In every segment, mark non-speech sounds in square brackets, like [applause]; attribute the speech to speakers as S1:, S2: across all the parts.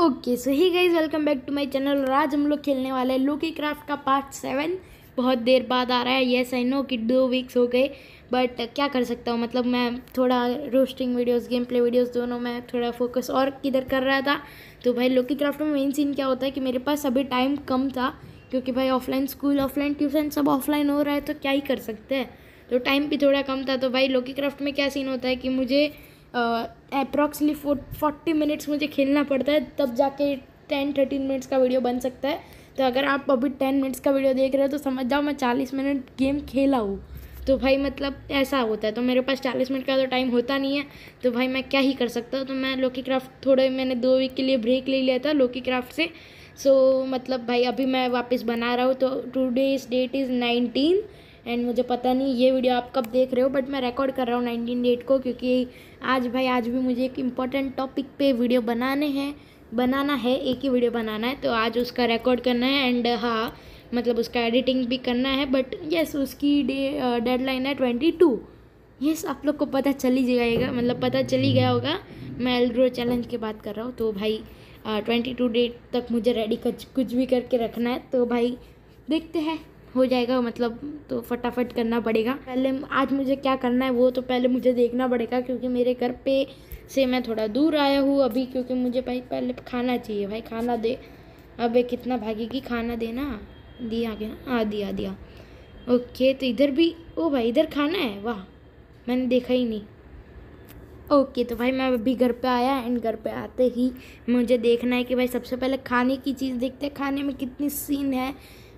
S1: okay so hi guys welcome back to my channel और आज हम लोग खेलने वाले हैं लोकी क्राफ्ट का पार्ट सेवन बहुत देर बाद आ रहा है येस आई नो कि दो वीक्स हो गए बट क्या कर सकता हूँ मतलब मैं थोड़ा roasting videos game play videos दोनों में थोड़ा फोकस और किधर कर रहा था तो भाई लोकी क्राफ्ट में मेन सीन क्या होता है कि मेरे पास अभी टाइम कम था क्योंकि भाई ऑफलाइन स्कूल ऑफलाइन ट्यूशन सब ऑफलाइन हो रहा है तो क्या ही कर सकते हैं तो टाइम भी थोड़ा कम था तो भाई लोकी क्राफ्ट में क्या सीन होता है कि मुझे अप्रॉक्सली फोर्टी मिनट्स मुझे खेलना पड़ता है तब जाके टेन थर्टीन मिनट्स का वीडियो बन सकता है तो अगर आप अभी टेन मिनट्स का वीडियो देख रहे हो तो समझ जाओ मैं चालीस मिनट गेम खेला हूँ तो भाई मतलब ऐसा होता है तो मेरे पास चालीस मिनट का तो टाइम होता नहीं है तो भाई मैं क्या ही कर सकता हूँ तो मैं लोकी क्राफ्ट थोड़े मैंने दो वीक के लिए ब्रेक ले लिया था लोकी क्राफ्ट से सो so, मतलब भाई अभी मैं वापस बना रहा हूँ तो today's date is nineteen and मुझे पता नहीं ये वीडियो आप कब देख रहे हो बट मैं रिकॉर्ड कर रहा हूँ नाइनटीन डेट को क्योंकि आज भाई आज भी मुझे एक इम्पॉर्टेंट टॉपिक पे वीडियो बनाने हैं बनाना है एक ही वीडियो बनाना है तो आज उसका रिकॉर्ड करना है एंड हाँ मतलब उसका एडिटिंग भी करना है बट यस उसकी डे डेडलाइन है ट्वेंटी टू यस आप लोग को पता चल ही जाएगा मतलब पता चल ही गया होगा मैं एलग्रो चैलेंज की बात कर रहा हूँ तो भाई ट्वेंटी टू डेट तक मुझे रेडी कुछ भी करके रखना है तो भाई देखते हैं हो जाएगा मतलब तो फटाफट करना पड़ेगा पहले आज मुझे क्या करना है वो तो पहले मुझे देखना पड़ेगा क्योंकि मेरे घर पे से मैं थोड़ा दूर आया हूँ अभी क्योंकि मुझे भाई पहले खाना चाहिए भाई खाना दे अब कितना भागेगी खाना देना दिया क्या आ दिया दिया ओके तो इधर भी ओ भाई इधर खाना है वाह मैंने देखा ही नहीं ओके तो भाई मैं अभी घर पे आया एंड घर पे आते ही मुझे देखना है कि भाई सबसे पहले खाने की चीज़ देखते हैं खाने में कितनी सीन है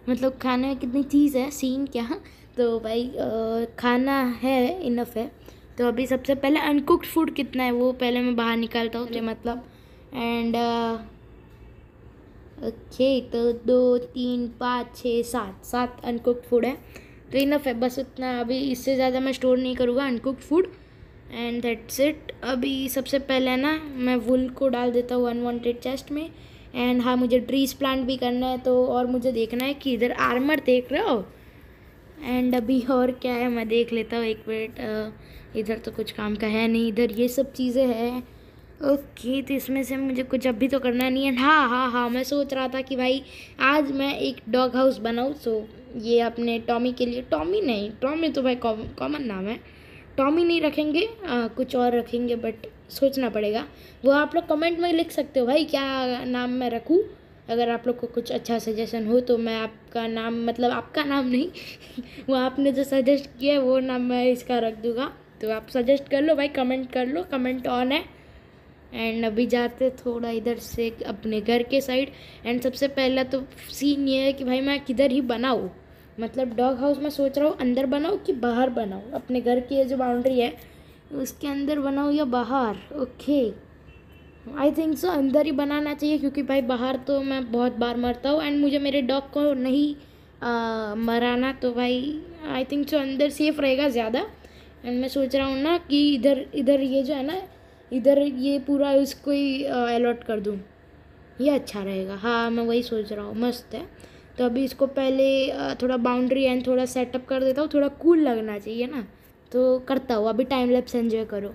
S1: मतलब में कितनी चीज़ है सीन क्या तो भाई खाना है इनफ है तो अभी सबसे पहले अनकुक्ड फूड कितना है वो पहले मैं बाहर निकालता हूँ तो मतलब एंड ओके तो दो तीन पाँच छः सात सात अनकुक्ड फूड है तो इनफ है बस उतना अभी इससे ज़्यादा मैं स्टोर नहीं करूँगा uncooked food and that's it अभी सबसे पहले ना मैं वुल को डाल देता हूँ अनवांटेड चेस्ट में एंड हाँ मुझे ट्रीज प्लांट भी करना है तो और मुझे देखना है कि इधर आर्मर देख रहे हो एंड अभी और क्या है मैं देख लेता हूँ एक मिनट इधर तो कुछ काम का है नहीं इधर ये सब चीज़ें हैं ओके तो इसमें से मुझे कुछ अभी तो करना नहीं है हाँ हाँ हाँ मैं सोच रहा था कि भाई आज मैं एक डॉग हाउस बनाऊँ सो ये अपने टॉमी के लिए टॉमी नहीं टॉमी तो भाई कॉमन नाम है टॉमी नहीं रखेंगे आ, कुछ और रखेंगे बट सोचना पड़ेगा वो आप लोग कमेंट में लिख सकते हो भाई क्या नाम मैं रखूँ अगर आप लोग को कुछ अच्छा सजेशन हो तो मैं आपका नाम मतलब आपका नाम नहीं [laughs] वो आपने जो सजेस्ट किया वो नाम मैं इसका रख दूँगा तो आप सजेस्ट कर लो भाई कमेंट कर लो कमेंट ऑन है एंड अभी जाते थोड़ा इधर से अपने घर के साइड एंड सबसे पहला तो सीन ये है कि भाई मैं किधर ही बनाऊँ मतलब डॉग हाउस में सोच रहा हूँ अंदर बनाऊँ कि बाहर बनाऊँ अपने घर की जो बाउंड्री है उसके अंदर बनाओ या बाहर ओके आई थिंक सो अंदर ही बनाना चाहिए क्योंकि भाई बाहर तो मैं बहुत बार मरता हूँ एंड मुझे मेरे डॉग को नहीं आ, मराना तो भाई आई थिंक सो अंदर सेफ रहेगा ज़्यादा एंड मैं सोच रहा हूँ ना कि इधर इधर ये जो है ना इधर ये पूरा इसको ही अलॉट कर दूँ ये अच्छा रहेगा हाँ मैं वही सोच रहा हूँ मस्त है तो अभी इसको पहले थोड़ा बाउंड्री एंड थोड़ा सेटअप कर देता हूँ थोड़ा कूल लगना चाहिए ना तो करता हुआ अभी टाइम लैप्स एंजॉय करो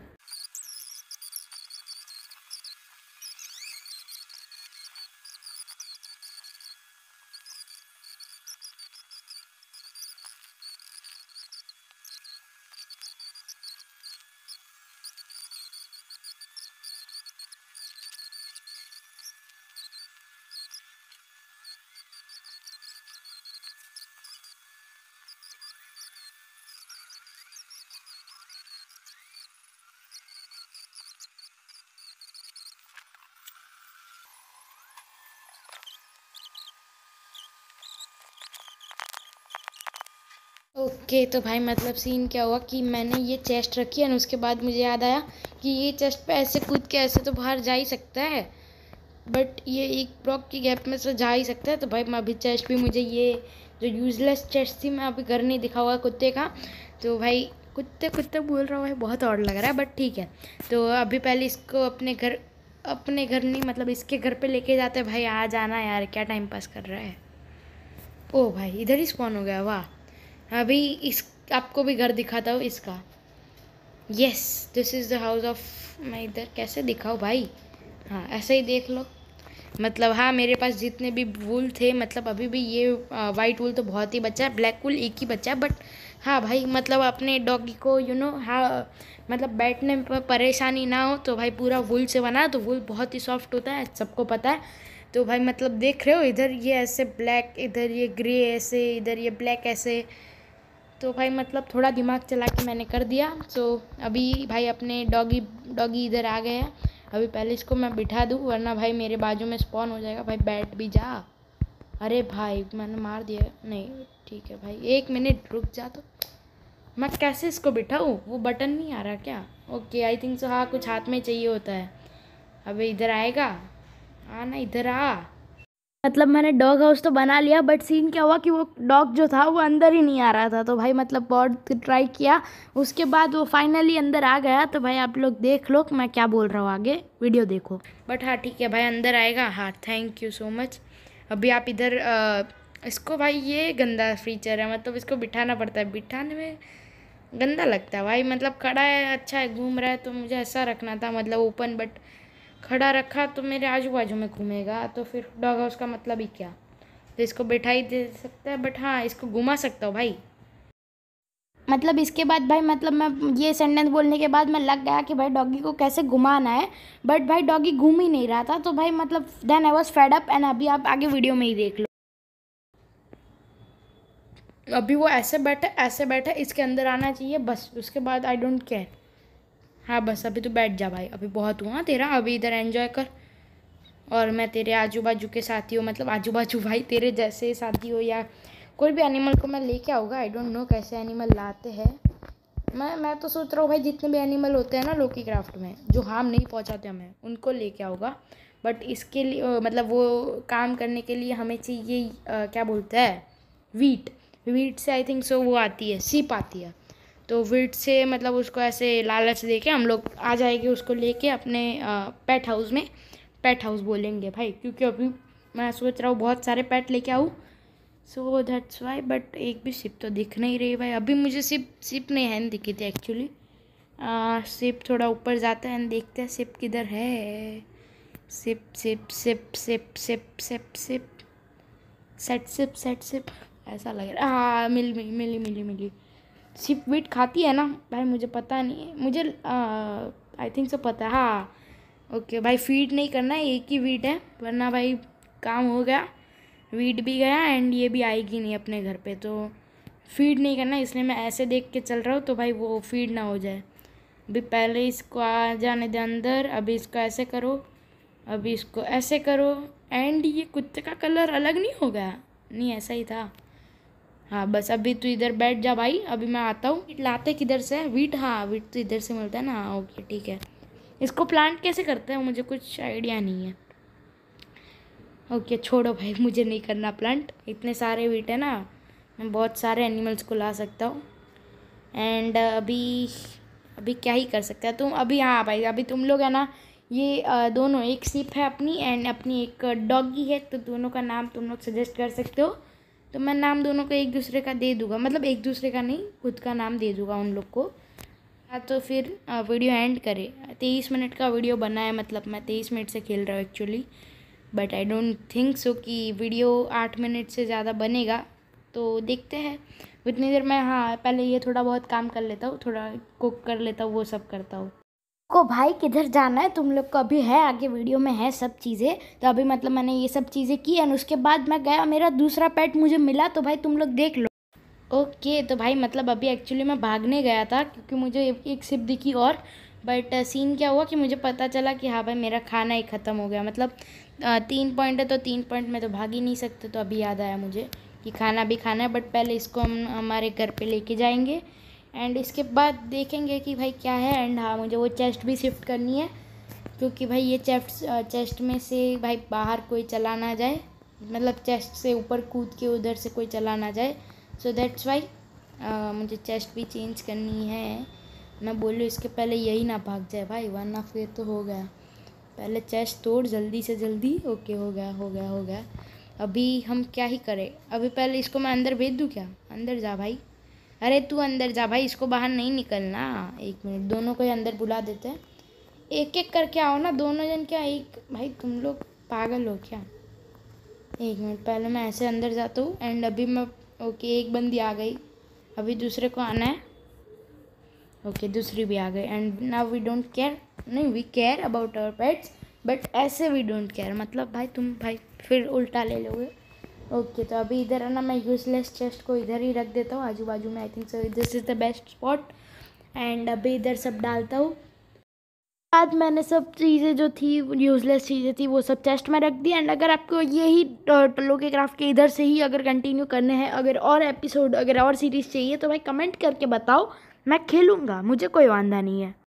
S1: ओके okay, तो भाई मतलब सीन क्या हुआ कि मैंने ये चेस्ट रखी है उसके बाद मुझे याद आया कि ये चेस्ट पे ऐसे कूद के ऐसे तो बाहर जा ही सकता है बट ये एक ब्लॉक की गैप में से जा ही सकता है तो भाई मैं अभी चेस्ट भी मुझे ये जो यूज़लेस चेस्ट थी मैं अभी घर नहीं दिखा हुआ कुत्ते का तो भाई कुत्ते कुत्ते बोल रहा हूँ भाई बहुत और लग रहा है बट ठीक है तो अभी पहले इसको अपने घर अपने घर नहीं मतलब इसके घर पे लेके जाते भाई आ जाना यार क्या टाइम पास कर रहा है ओ भाई इधर ही स्पॉन हो गया वाह अभी इस आपको भी घर दिखाता हूँ इसका yes this is the house of मैं इधर कैसे दिखाऊँ भाई हाँ ऐसे ही देख लो मतलब हाँ मेरे पास जितने भी वूल थे मतलब अभी भी ये वाइट वूल तो बहुत ही बच्चा है ब्लैक वूल एक ही बच्चा है बट हाँ भाई मतलब अपने डॉगी को यू you नो know, हाँ मतलब बैठने पर परेशानी ना हो तो भाई पूरा वूल से बना तो वूल बहुत ही सॉफ्ट होता है सबको पता है तो भाई मतलब देख रहे हो इधर ये ऐसे ब्लैक इधर ये ग्रे ऐसे इधर ये ब्लैक ऐसे तो भाई मतलब थोड़ा दिमाग चला के मैंने कर दिया तो अभी भाई अपने डॉगी डॉगी इधर आ गए हैं अभी पहले इसको मैं बिठा दूँ वरना भाई मेरे बाजू में स्पॉन हो जाएगा भाई बैठ भी जा अरे भाई मैंने मार दिया नहीं ठीक है भाई एक मिनट रुक जा तो मैं कैसे इसको बिठाऊँ वो बटन नहीं आ रहा क्या ओके आई थिंक सो हाँ कुछ हाथ में चाहिए होता है अभी इधर आएगा आना इधर आ मतलब मैंने डॉग हाउस तो बना लिया बट सीन क्या हुआ कि वो डॉग जो था वो अंदर ही नहीं आ रहा था तो भाई मतलब बहुत ट्राई किया उसके बाद वो फाइनली अंदर आ गया तो भाई आप लोग देख लो मैं क्या बोल रहा हूँ आगे वीडियो देखो बट हाँ ठीक है भाई अंदर आएगा हाँ थैंक यू सो मच अभी आप इधर इसको भाई ये गंदा फीचर है मतलब इसको बिठाना पड़ता है बिठाने में गंदा लगता है भाई मतलब खड़ा है अच्छा है घूम रहा है तो मुझे ऐसा रखना था मतलब ओपन बट खड़ा रखा तो मेरे आजू बाजू में घूमेगा तो फिर डॉग हाउस का मतलब ही क्या तो इसको बैठा ही दे सकता है बट हाँ इसको घुमा सकता हूँ भाई मतलब इसके बाद भाई मतलब मैं ये सेंटेंस बोलने के बाद मैं लग गया कि भाई डॉगी को कैसे घुमाना है बट भाई डॉगी घूम ही नहीं रहा था तो भाई मतलब then I was fed up and अभी आप आगे वीडियो में ही देख लो अभी वो ऐसे बैठे ऐसे बैठे इसके अंदर आना चाहिए बस उसके बाद आई डोंट केयर हाँ बस अभी तो बैठ जा भाई अभी बहुत हुआ हाँ तेरा अभी इधर एंजॉय कर और मैं तेरे आजू बाजू के साथी हो मतलब आजू बाजू भाई तेरे जैसे साथी हो या कोई भी एनिमल को मैं लेके आऊँगा आई डोंट नो कैसे एनिमल लाते हैं मैं मैं तो सोच रहा हूँ भाई जितने भी एनिमल होते हैं ना लोकी क्राफ्ट में जो हार्म नहीं पहुँचाते हमें उनको लेके आऊँगा बट इसके लिए मतलब वो काम करने के लिए हमें चाहिए क्या बोलते हैं वीट वीट से आई थिंक सो वो आती है सीप आती है तो विट से मतलब उसको ऐसे लालच दे के हम लोग आ जाएंगे उसको लेके अपने पेट हाउस में पेट हाउस बोलेंगे भाई क्योंकि अभी मैं सोच रहा हूँ बहुत सारे पेट लेके आऊँ सो दैट्स वाई बट एक भी सिप तो दिख नहीं रही भाई अभी मुझे सिप सिप नहीं है दिखी थी एक्चुअली सिप थोड़ा ऊपर जाता है देखते हैं सिप किधर है sheep sheep sheep sheep sheep sheep sheep सेट सिप सेट सिप ऐसा लग रहा है हाँ मिल मिली मिली मिली मिली सिर्फ वीट खाती है ना भाई मुझे पता नहीं है मुझे आई थिंक सो पता है हाँ ओके भाई फीड नहीं करना है एक ही वीट है वरना भाई काम हो गया वीट भी गया एंड ये भी आएगी नहीं अपने घर पे तो फीड नहीं करना इसलिए मैं ऐसे देख के चल रहा हूँ तो भाई वो फीड ना हो जाए अभी पहले इसको आ जाने दे अंदर अभी इसको ऐसे करो अभी इसको ऐसे करो एंड ये कुत्ते का कलर अलग नहीं हो गया नहीं ऐसा ही था हाँ बस अभी तू इधर बैठ जा भाई अभी मैं आता हूँ वीट लाते किधर से वीट हाँ वीट तो इधर से मिलता है ना हाँ ओके ठीक है इसको प्लांट कैसे करते हैं मुझे कुछ आइडिया नहीं है ओके छोड़ो भाई मुझे नहीं करना प्लांट इतने सारे वीट है ना मैं बहुत सारे एनिमल्स को ला सकता हूँ एंड अभी अभी क्या ही कर सकता है तुम अभी हाँ भाई अभी तुम लोग है ना ये दोनों एक सिप है अपनी एंड अपनी एक डॉगी है तो दोनों का नाम तुम लोग सजेस्ट कर सकते हो तो मैं नाम दोनों को एक दूसरे का दे दूँगा मतलब एक दूसरे का नहीं खुद का नाम दे दूँगा उन लोग को हाँ तो फिर वीडियो एंड करे तेईस मिनट का वीडियो बना है मतलब मैं तेईस मिनट से खेल रहा हूँ actually but I don't think so कि वीडियो आठ मिनट से ज़्यादा बनेगा तो देखते हैं उतनी देर मैं हाँ पहले ये थोड़ा बहुत काम कर लेता हूँ थोड़ा कुक कर लेता हूँ वो सब करता हूँ को भाई किधर जाना है तुम लोग को अभी है आगे वीडियो में है सब चीज़ें तो अभी मतलब मैंने ये सब चीज़ें की एंड उसके बाद मैं गया मेरा दूसरा पेट मुझे मिला तो भाई तुम लोग देख लो ओके okay, तो भाई मतलब अभी एक्चुअली मैं भागने गया था क्योंकि मुझे एक सिप दिखी और बट सीन uh, क्या हुआ कि मुझे पता चला कि हाँ भाई मेरा खाना ही ख़त्म हो गया मतलब uh, तीन पॉइंट है तो तीन पॉइंट में तो भाग ही नहीं सकते तो अभी याद आया मुझे कि खाना भी खाना है बट पहले इसको हम हमारे घर पे लेके जाएंगे एंड इसके बाद देखेंगे कि भाई क्या है एंड हाँ मुझे वो चेस्ट भी शिफ्ट करनी है क्योंकि भाई ये चेस्ट चेस्ट में से भाई बाहर कोई चला ना जाए मतलब चेस्ट से ऊपर कूद के उधर से कोई चला ना जाए सो दैट्स वाई मुझे चेस्ट भी चेंज करनी है मैं बोलूँ इसके पहले यही ना भाग जाए भाई वरना फिर तो हो गया पहले चेस्ट तोड़ जल्दी से जल्दी ओके हो गया हो गया हो गया अभी हम क्या ही करें अभी पहले इसको मैं अंदर भेज दूँ क्या अंदर जा भाई अरे तू अंदर जा भाई इसको बाहर नहीं निकलना एक मिनट दोनों को ही अंदर बुला देते हैं एक एक करके आओ ना दोनों जन क्या एक भाई तुम लोग पागल हो क्या एक मिनट पहले मैं ऐसे अंदर जाता हूँ एंड अभी मैं ओके एक बंदी आ गई अभी दूसरे को आना है ओके दूसरी भी आ गई and now we don't care नहीं we care about our pets but ऐसे वी डोंट केयर मतलब भाई तुम भाई फिर उल्टा ले लोगे ओके तो अभी इधर है ना मैं यूज़लेस चेस्ट को इधर ही रख देता हूँ आजू बाजू में I think so this is the best spot and अभी इधर सब डालता हूँ बाद मैंने सब चीज़ें जो थी यूज़लेस चीज़ें थी वो सब चेस्ट में रख दी एंड अगर आपको यही टलो के क्राफ्ट के इधर से ही अगर कंटिन्यू करने हैं अगर और एपिसोड अगर और सीरीज़ चाहिए तो भाई कमेंट करके बताओ मैं खेलूँगा मुझे कोई वादा नहीं है